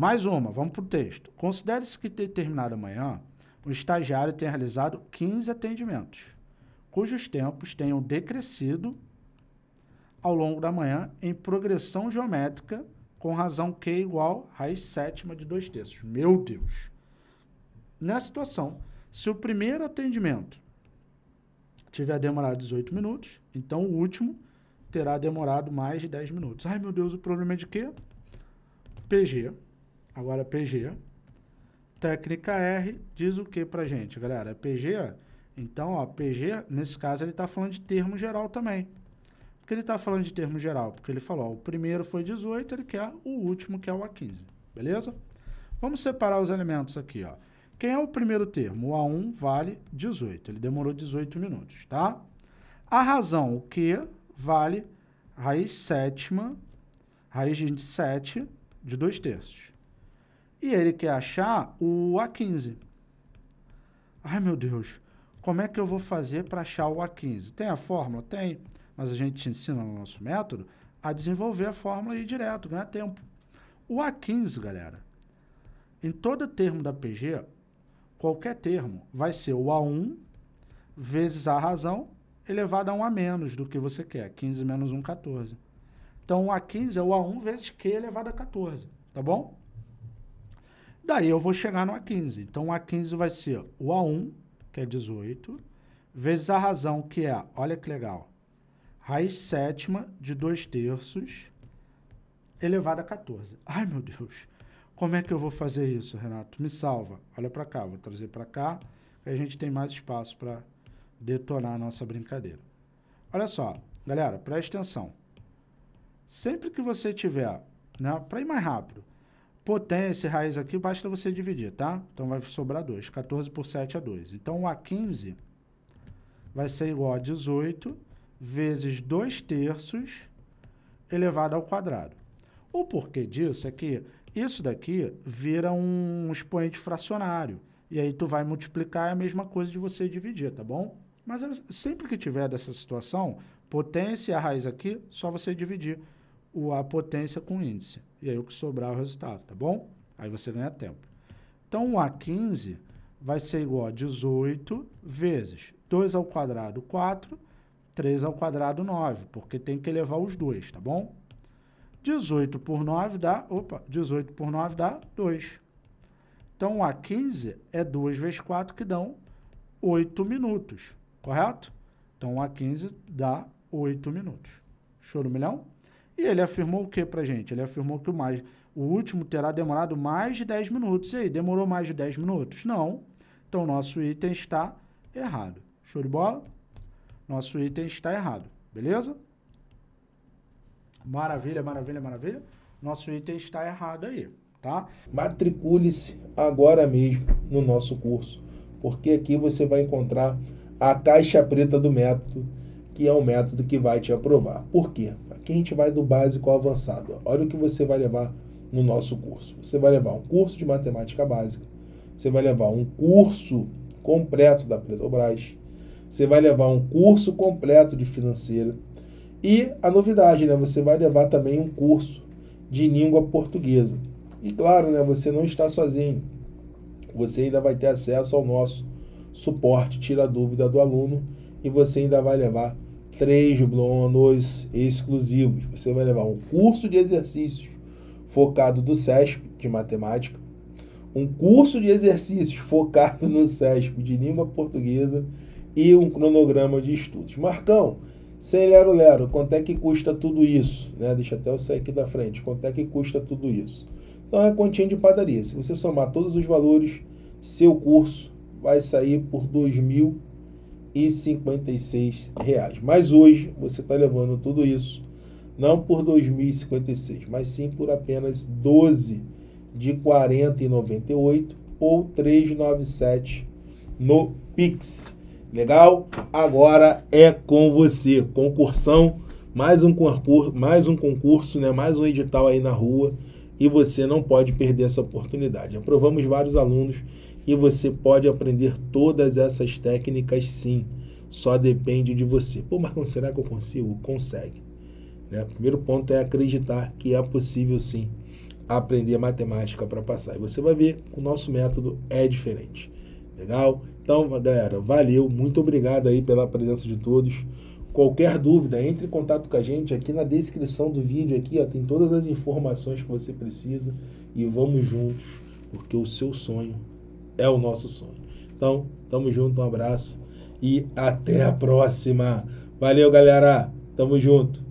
Mais uma, vamos para o texto. Considere-se que determinada manhã, o estagiário tenha realizado 15 atendimentos, cujos tempos tenham decrescido ao longo da manhã em progressão geométrica com razão Q igual raiz sétima de 2 terços. Meu Deus! Nessa situação, se o primeiro atendimento tiver demorado 18 minutos, então o último terá demorado mais de 10 minutos. Ai, meu Deus, o problema é de quê? PG Agora, PG. Técnica R diz o que a gente, galera? É PG, ó. Então, ó, PG, nesse caso, ele está falando de termo geral também. Por que ele está falando de termo geral? Porque ele falou, ó, o primeiro foi 18, ele quer o último, que é o A15. Beleza? Vamos separar os elementos aqui, ó. Quem é o primeiro termo? O A1 vale 18. Ele demorou 18 minutos, tá? A razão, o que, vale raiz sétima, raiz de 7 de 2 terços. E ele quer achar o A15. Ai, meu Deus, como é que eu vou fazer para achar o A15? Tem a fórmula? Tem, mas a gente ensina no nosso método a desenvolver a fórmula e ir direto, ganhar tempo. O A15, galera, em todo termo da PG, qualquer termo vai ser o A1 vezes a razão elevado a 1 a menos do que você quer. 15 menos 1, 14. Então, o A15 é o A1 vezes Q elevado a 14, tá bom? Daí eu vou chegar no A15. Então, o A15 vai ser o A1, que é 18, vezes a razão, que é, olha que legal, raiz sétima de 2 terços elevado a 14. Ai, meu Deus! Como é que eu vou fazer isso, Renato? Me salva. Olha para cá, vou trazer para cá, que a gente tem mais espaço para detonar a nossa brincadeira. Olha só, galera, preste atenção. Sempre que você tiver, né, para ir mais rápido, Potência, raiz aqui, basta você dividir, tá? Então vai sobrar 2. 14 por 7 é 2. Então o A15 vai ser igual a 18 vezes 2 terços elevado ao quadrado. O porquê disso é que isso daqui vira um expoente fracionário. E aí tu vai multiplicar é a mesma coisa de você dividir, tá bom? Mas sempre que tiver dessa situação, potência e a raiz aqui, só você dividir o, a potência com índice. E aí o que sobrar é o resultado, tá bom? Aí você ganha tempo. Então, o a 15 vai ser igual a 18 vezes 2 ao quadrado, 4, 3 ao quadrado, 9, porque tem que elevar os dois, tá bom? 18 por 9 dá, opa, 18 por 9 dá 2. Então, o a 15 é 2 vezes 4, que dão 8 minutos, correto? Então, o a 15 dá 8 minutos. Show do milhão? E ele afirmou o que pra gente? Ele afirmou que o, mais, o último terá demorado mais de 10 minutos. E aí, demorou mais de 10 minutos? Não. Então, nosso item está errado. Show de bola? Nosso item está errado. Beleza? Maravilha, maravilha, maravilha. Nosso item está errado aí, tá? Matricule-se agora mesmo no nosso curso, porque aqui você vai encontrar a caixa preta do método que é o método que vai te aprovar. Por quê? Aqui a gente vai do básico ao avançado. Olha o que você vai levar no nosso curso. Você vai levar um curso de matemática básica, você vai levar um curso completo da Petrobras, você vai levar um curso completo de financeira e a novidade, né, você vai levar também um curso de língua portuguesa. E claro, né, você não está sozinho. Você ainda vai ter acesso ao nosso suporte, tira a dúvida do aluno e você ainda vai levar três bônus exclusivos. Você vai levar um curso de exercícios focado do SESP de matemática, um curso de exercícios focado no SESP de língua portuguesa e um cronograma de estudos. Marcão, sem lero lero, quanto é que custa tudo isso? Né? Deixa até eu sair aqui da frente. Quanto é que custa tudo isso? Então é a continha de padaria. Se você somar todos os valores, seu curso vai sair por R$ 2.000 e 56 reais. Mas hoje você está levando tudo isso não por 2.056, mas sim por apenas 12 de 40,98 ou 397 no Pix. Legal? Agora é com você. Concursão, mais um concurso, mais um concurso, né? Mais um edital aí na rua e você não pode perder essa oportunidade. Aprovamos vários alunos e você pode aprender todas essas técnicas sim. Só depende de você. Pô, Marcão, será que eu consigo? Consegue. Né? Primeiro ponto é acreditar que é possível sim aprender matemática para passar. E você vai ver que o nosso método é diferente. Legal? Então, galera, valeu. Muito obrigado aí pela presença de todos. Qualquer dúvida, entre em contato com a gente aqui na descrição do vídeo aqui, ó, tem todas as informações que você precisa e vamos juntos, porque o seu sonho é o nosso sonho. Então, tamo junto, um abraço e até a próxima. Valeu, galera. Tamo junto.